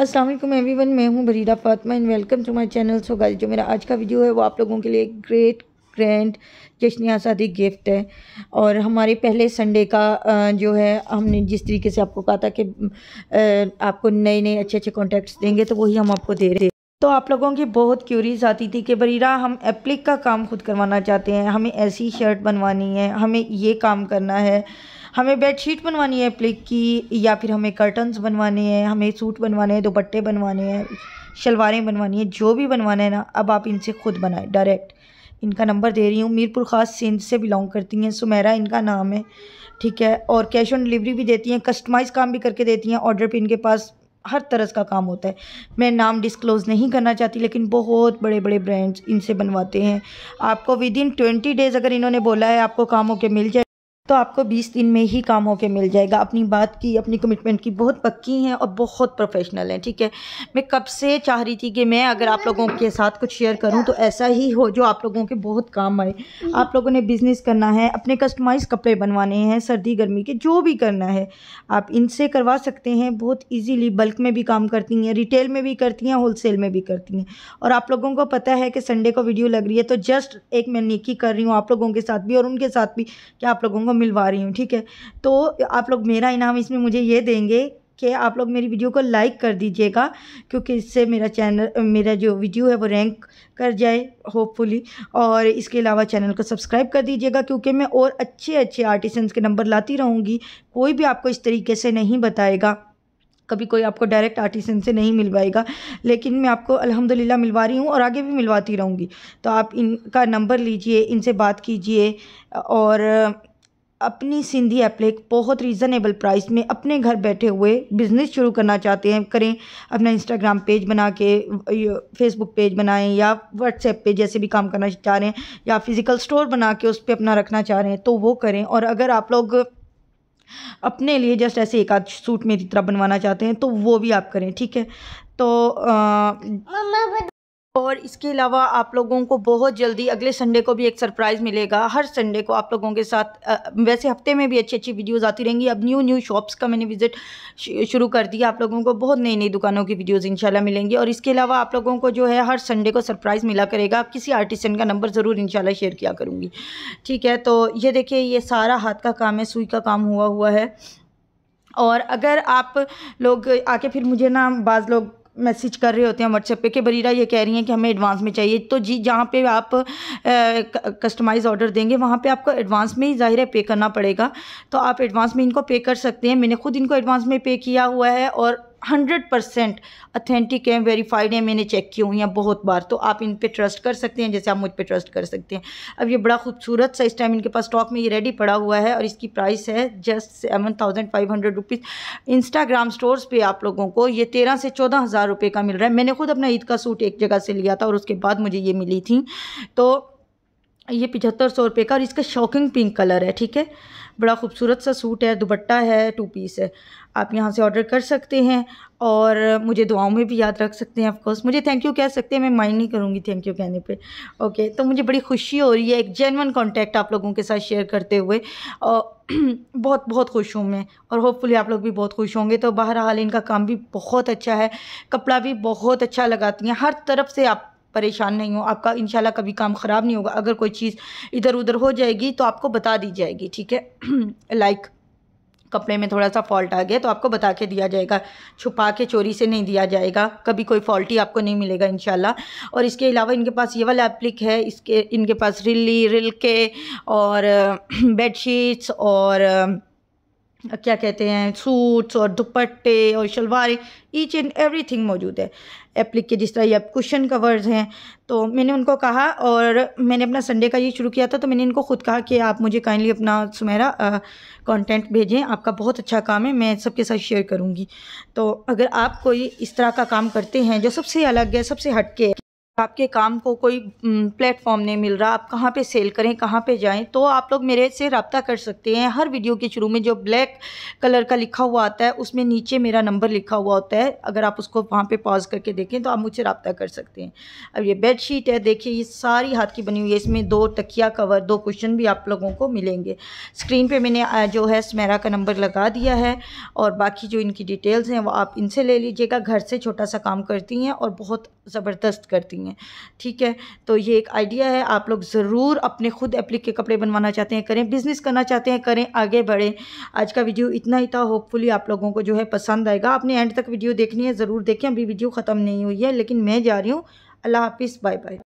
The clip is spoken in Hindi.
असलम एवरी वन मैं हूँ Bareeda Fatima and welcome to my channel so guys जो मेरा आज का वीडियो है वो आप लोगों के लिए ग्रेट ग्रैंड जश्न आज़ादी गिफ्ट है और हमारे पहले संडे का जो है हमने जिस तरीके से आपको कहा था कि आपको नए नए अच्छे अच्छे कॉन्टैक्ट्स देंगे तो वही हम आपको दे रहे तो आप लोगों की बहुत क्यूरीज आती थी कि बरीरा हम एप्लिक का काम खुद करवाना चाहते हैं हमें ऐसी शर्ट बनवानी है हमें ये काम करना है हमें बेडशीट बनवानी है प्लिक की या फिर हमें कर्टन्स बनवाने हैं हमें सूट बनवाने हैं दोपट्टे बनवाने हैं शलवारें बनवानी है जो भी बनवाना है ना अब आप इनसे ख़ुद बनाएं डायरेक्ट इनका नंबर दे रही हूँ मीरपुर ख़ास सिंध से बिलोंग करती हैं सुमेरा इनका नाम है ठीक है और कैश ऑन डिलीवरी भी देती हैं कस्टमाइज़ काम भी करके देती हैं ऑर्डर पर इनके पास हर तरह का काम होता है मैं नाम डिस्क्लोज़ नहीं करना चाहती लेकिन बहुत बड़े बड़े ब्रांड्स इनसे बनवाते हैं आपको विद इन ट्वेंटी डेज़ अगर इन्होंने बोला है आपको काम होकर मिल जाए तो आपको 20 दिन में ही काम होके मिल जाएगा अपनी बात की अपनी कमिटमेंट की बहुत पक्की हैं और बहुत प्रोफेशनल हैं ठीक है मैं कब से चाह रही थी कि मैं अगर आप लोगों के साथ कुछ शेयर करूं तो ऐसा ही हो जो आप लोगों के बहुत काम आए आप लोगों ने बिज़नेस करना है अपने कस्टमाइज कपड़े बनवाने हैं सर्दी गर्मी के जो भी करना है आप इनसे करवा सकते हैं बहुत ईजीली बल्क में भी काम करती हैं रिटेल में भी करती हैं होलसेल में भी करती हैं और आप लोगों को पता है कि संडे को वीडियो लग रही है तो जस्ट एक मैं निकी कर रही हूँ आप लोगों के साथ भी और उनके साथ भी क्या आप लोगों को मिलवा रही हूँ ठीक है तो आप लोग मेरा इनाम इसमें मुझे ये देंगे कि आप लोग मेरी वीडियो को लाइक कर दीजिएगा क्योंकि इससे मेरा चैनल मेरा जो वीडियो है वो रैंक कर जाए होपफुली और इसके अलावा चैनल को सब्सक्राइब कर दीजिएगा क्योंकि मैं और अच्छे अच्छे आर्टिसंस के नंबर लाती रहूँगी कोई भी आपको इस तरीके से नहीं बताएगा कभी कोई आपको डायरेक्ट आर्टिसन से नहीं मिलवाएगा लेकिन मैं आपको अल्हम्दुलिल्लाह मिलवा रही हूँ और आगे भी मिलवाती रहूँगी तो आप इनका नंबर लीजिए इनसे बात कीजिए और अपनी सिंधी एप्ले बहुत रीज़नेबल प्राइस में अपने घर बैठे हुए बिज़नेस शुरू करना चाहते हैं करें अपना इंस्टाग्राम पेज बना के फेसबुक पेज बनाएं या व्हाट्सएप पे जैसे भी काम करना चाह रहे हैं या फिज़िकल स्टोर बना के उस पर अपना रखना चाह रहे हैं तो वो करें और अगर आप लोग अपने लिए जस्ट ऐसे एक आध सूट मेरी तरह बनवाना चाहते हैं तो वो भी आप करें ठीक है तो आ, और इसके अलावा आप लोगों को बहुत जल्दी अगले संडे को भी एक सरप्राइज़ मिलेगा हर संडे को आप लोगों के साथ आ, वैसे हफ्ते में भी अच्छी अच्छी वीडियोस आती रहेंगी अब न्यू न्यू शॉप्स का मैंने विज़िट शुरू कर दिया आप लोगों को बहुत नई नई दुकानों की वीडियोस इंशाल्लाह मिलेंगी और इसके अलावा आप लोगों को जो है हर संडे को सरप्राइज़ मिला करेगा आप किसी आर्टिसन का नंबर ज़रूर इनशाला शेयर किया करूँगी ठीक है तो ये देखिए ये सारा हाथ का काम है सुई का काम हुआ हुआ है और अगर आप लोग आके फिर मुझे ना बाज़ लोग मैसेज कर रहे होते हैं व्हाट्सएप पे कि बरीरा ये कह रही हैं कि हमें एडवांस में चाहिए तो जी जहाँ पे आप कस्टमाइज ऑर्डर देंगे वहाँ पे आपको एडवांस में ही ज़ाहिर है पे करना पड़ेगा तो आप एडवांस में इनको पे कर सकते हैं मैंने खुद इनको एडवांस में पे किया हुआ है और हंड्रेड परसेंट अथेंटिक हैं वेरीफाइड हैं मैंने चेक की हुई हैं बहुत बार तो आप इन पर ट्रस्ट कर सकते हैं जैसे आप मुझ पर ट्रस्ट कर सकते हैं अब ये बड़ा खूबसूरत सा इस टाइम इनके पास स्टॉक में ये रेडी पड़ा हुआ है और इसकी प्राइस है just seven thousand five hundred rupees Instagram stores पर आप लोगों को ये तेरह से चौदह हज़ार रुपये का मिल रहा है मैंने खुद अपना ईद का सूट एक जगह से लिया था और उसके बाद मुझे ये मिली थी तो ये पिछहत्तर सौ रुपये का और इसका शॉकिंग पिंक कलर है ठीक है बड़ा खूबसूरत सा सूट है दुपट्टा है टू पीस है आप यहाँ से ऑर्डर कर सकते हैं और मुझे दुआओं में भी याद रख सकते हैं ऑफकोर्स मुझे थैंक यू कह सकते हैं मैं माइंड नहीं करूँगी थैंक यू कहने पे ओके तो मुझे बड़ी खुशी हो रही है एक जेनवन कॉन्टैक्ट आप लोगों के साथ शेयर करते हुए और बहुत बहुत खुश हूँ मैं और होपफुली आप लोग भी बहुत खुश होंगे तो बहरहाल इनका काम भी बहुत अच्छा है कपड़ा भी बहुत अच्छा लगाती हैं हर तरफ से आप परेशान नहीं हो आपका इन कभी काम ख़राब नहीं होगा अगर कोई चीज़ इधर उधर हो जाएगी तो आपको बता दी जाएगी ठीक है लाइक कपड़े में थोड़ा सा फॉल्ट आ गया तो आपको बता के दिया जाएगा छुपा के चोरी से नहीं दिया जाएगा कभी कोई फॉल्टी आपको नहीं मिलेगा इनशाला और इसके अलावा इनके पास ये वाला एप्लिक है इसके इनके पास रिली रिल के और बेडशीट्स और क्या कहते हैं सूट्स और दुपट्टे और शलवारें ईच एंड एवरीथिंग मौजूद है एप्लिक के जिस तरह ये कुशन कवर्स हैं तो मैंने उनको कहा और मैंने अपना संडे का ये शुरू किया था तो मैंने इनको ख़ुद कहा कि आप मुझे काइंडली अपना सुमेरा कंटेंट भेजें आपका बहुत अच्छा काम है मैं सबके साथ शेयर करूँगी तो अगर आप कोई इस तरह का काम करते हैं जो सबसे अलग है सबसे हटके है आपके काम को कोई प्लेटफॉर्म नहीं मिल रहा आप कहाँ पे सेल करें कहाँ पे जाएं तो आप लोग मेरे से रबता कर सकते हैं हर वीडियो के शुरू में जो ब्लैक कलर का लिखा हुआ आता है उसमें नीचे मेरा नंबर लिखा हुआ होता है अगर आप उसको वहाँ पे पॉज करके देखें तो आप मुझसे रबता कर सकते हैं अब ये बेड शीट है देखिए ये सारी हाथ की बनी हुई है इसमें दो तकिया कवर दो क्वेश्चन भी आप लोगों को मिलेंगे स्क्रीन पर मैंने जो है स्मेरा का नंबर लगा दिया है और बाकी जो इनकी डिटेल्स हैं वो आप इनसे ले लीजिएगा घर से छोटा सा काम करती हैं और बहुत ज़बरदस्त करती हैं हैं ठीक है तो ये एक आइडिया है आप लोग ज़रूर अपने खुद एप्लिक के कपड़े बनवाना चाहते हैं करें बिज़नेस करना चाहते हैं करें आगे बढ़ें आज का वीडियो इतना ही था होपफुली आप लोगों को जो है पसंद आएगा आपने एंड तक वीडियो देखनी है ज़रूर देखें अभी वीडियो ख़त्म नहीं हुई है लेकिन मैं जा रही हूँ अल्लाह हाफिज़ बाय बाय